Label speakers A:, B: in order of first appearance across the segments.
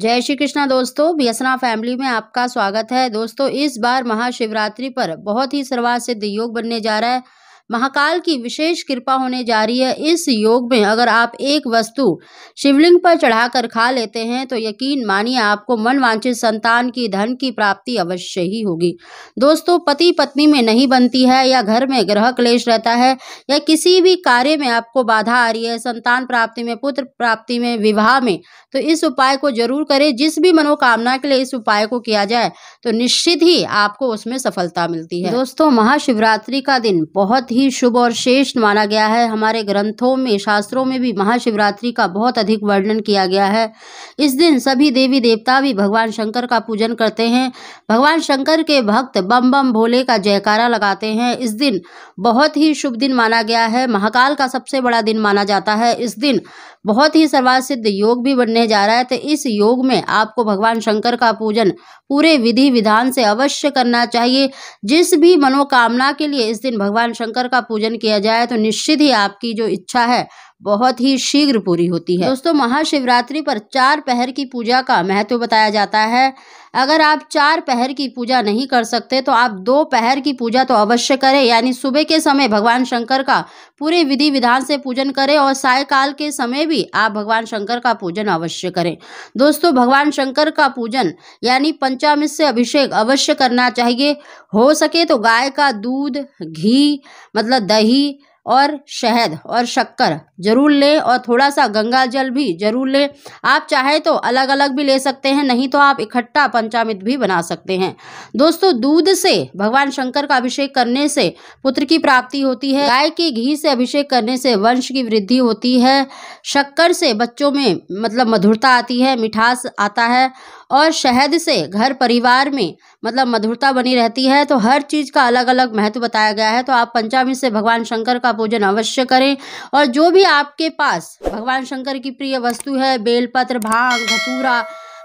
A: जय श्री कृष्णा दोस्तों बीएसना फैमिली में आपका स्वागत है दोस्तों इस बार महाशिवरात्रि पर बहुत ही सर्वासिद्ध योग बनने जा रहा है महाकाल की विशेष कृपा होने जा रही है इस योग में अगर आप एक वस्तु शिवलिंग पर चढ़ाकर खा लेते हैं तो यकीन मानिए आपको मनवांचित संतान की धन की प्राप्ति अवश्य ही होगी दोस्तों पति पत्नी में नहीं बनती है या घर में ग्रह क्लेश रहता है या किसी भी कार्य में आपको बाधा आ रही है संतान प्राप्ति में पुत्र प्राप्ति में विवाह में तो इस उपाय को जरूर करें जिस भी मनोकामना के लिए इस उपाय को किया जाए तो निश्चित ही आपको उसमें सफलता मिलती है दोस्तों महाशिवरात्रि का दिन बहुत ही ही शुभ और श्रेष्ठ माना गया है हमारे ग्रंथों में शास्त्रों में भी महाशिवरात्रि का बहुत अधिक वर्णन किया गया है इस दिन सभी देवी देवता भी भगवान शंकर का पूजन करते हैं भगवान शंकर के भक्त बम बम भोले का जयकारा लगाते हैं इस दिन बहुत ही शुभ दिन माना गया है महाकाल का सबसे बड़ा दिन माना जाता है इस दिन बहुत ही सर्वासिद्ध योग भी बनने जा रहा है तो इस योग में आपको भगवान शंकर का पूजन पूरे विधि विधान से अवश्य करना चाहिए जिस भी मनोकामना के लिए इस दिन भगवान शंकर का पूजन किया जाए तो निश्चित ही आपकी जो इच्छा है बहुत ही शीघ्र पूरी होती है दोस्तों महाशिवरात्रि पर चार पहर की पूजा का महत्व बताया जाता है अगर आप चार पहर की पूजा नहीं कर सकते तो आप दो पहर की पूजा तो अवश्य करें यानी सुबह के समय भगवान शंकर का पूरे विधि विधान से पूजन करें और सायकाल के समय भी आप भगवान शंकर का पूजन अवश्य करें दोस्तों भगवान शंकर का पूजन यानी पंचामिश से अभिषेक अवश्य करना चाहिए हो सके तो गाय का दूध घी मतलब दही और शहद और शक्कर ज़रूर लें और थोड़ा सा गंगा जल भी ज़रूर लें आप चाहे तो अलग अलग भी ले सकते हैं नहीं तो आप इकट्ठा पंचामृत भी बना सकते हैं दोस्तों दूध से भगवान शंकर का अभिषेक करने से पुत्र की प्राप्ति होती है गाय के घी से अभिषेक करने से वंश की वृद्धि होती है शक्कर से बच्चों में मतलब मधुरता आती है मिठास आता है और शहद से घर परिवार में मतलब मधुरता बनी रहती है तो हर चीज़ का अलग अलग महत्व बताया गया है तो आप पंचमी से भगवान शंकर का पूजन अवश्य करें और जो भी आपके पास भगवान शंकर की प्रिय वस्तु है बेलपत्र भांग भतूरा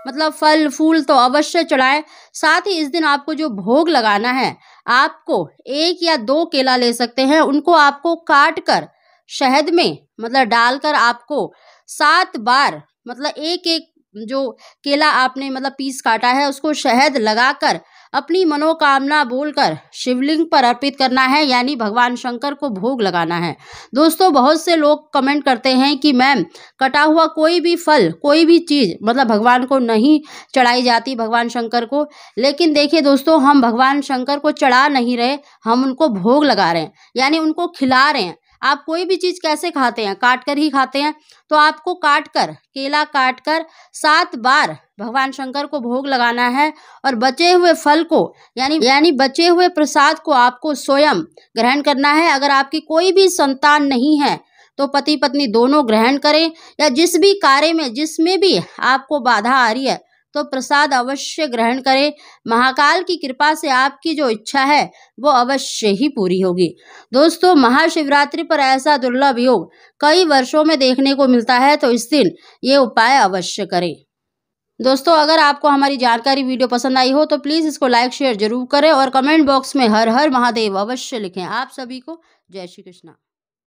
A: मतलब फल फूल तो अवश्य चढ़ाएं साथ ही इस दिन आपको जो भोग लगाना है आपको एक या दो केला ले सकते हैं उनको आपको काट कर शहद में मतलब डालकर आपको सात बार मतलब एक एक जो केला आपने मतलब पीस काटा है उसको शहद लगाकर अपनी मनोकामना बोलकर शिवलिंग पर अर्पित करना है यानी भगवान शंकर को भोग लगाना है दोस्तों बहुत से लोग कमेंट करते हैं कि मैम कटा हुआ कोई भी फल कोई भी चीज़ मतलब भगवान को नहीं चढ़ाई जाती भगवान शंकर को लेकिन देखिए दोस्तों हम भगवान शंकर को चढ़ा नहीं रहे हम उनको भोग लगा रहे हैं यानी उनको खिला रहे हैं आप कोई भी चीज़ कैसे खाते हैं काट कर ही खाते हैं तो आपको काट कर केला काट कर सात बार भगवान शंकर को भोग लगाना है और बचे हुए फल को यानी यानी बचे हुए प्रसाद को आपको स्वयं ग्रहण करना है अगर आपकी कोई भी संतान नहीं है तो पति पत्नी दोनों ग्रहण करें या जिस भी कार्य में जिसमें भी आपको बाधा आ रही है तो प्रसाद अवश्य ग्रहण करें महाकाल की कृपा से आपकी जो इच्छा है वो अवश्य ही पूरी होगी दोस्तों महाशिवरात्रि पर ऐसा दुर्लभ योग कई वर्षों में देखने को मिलता है तो इस दिन ये उपाय अवश्य करें दोस्तों अगर आपको हमारी जानकारी वीडियो पसंद आई हो तो प्लीज़ इसको लाइक शेयर जरूर करें और कमेंट बॉक्स में हर हर महादेव अवश्य लिखें आप सभी को जय श्री कृष्णा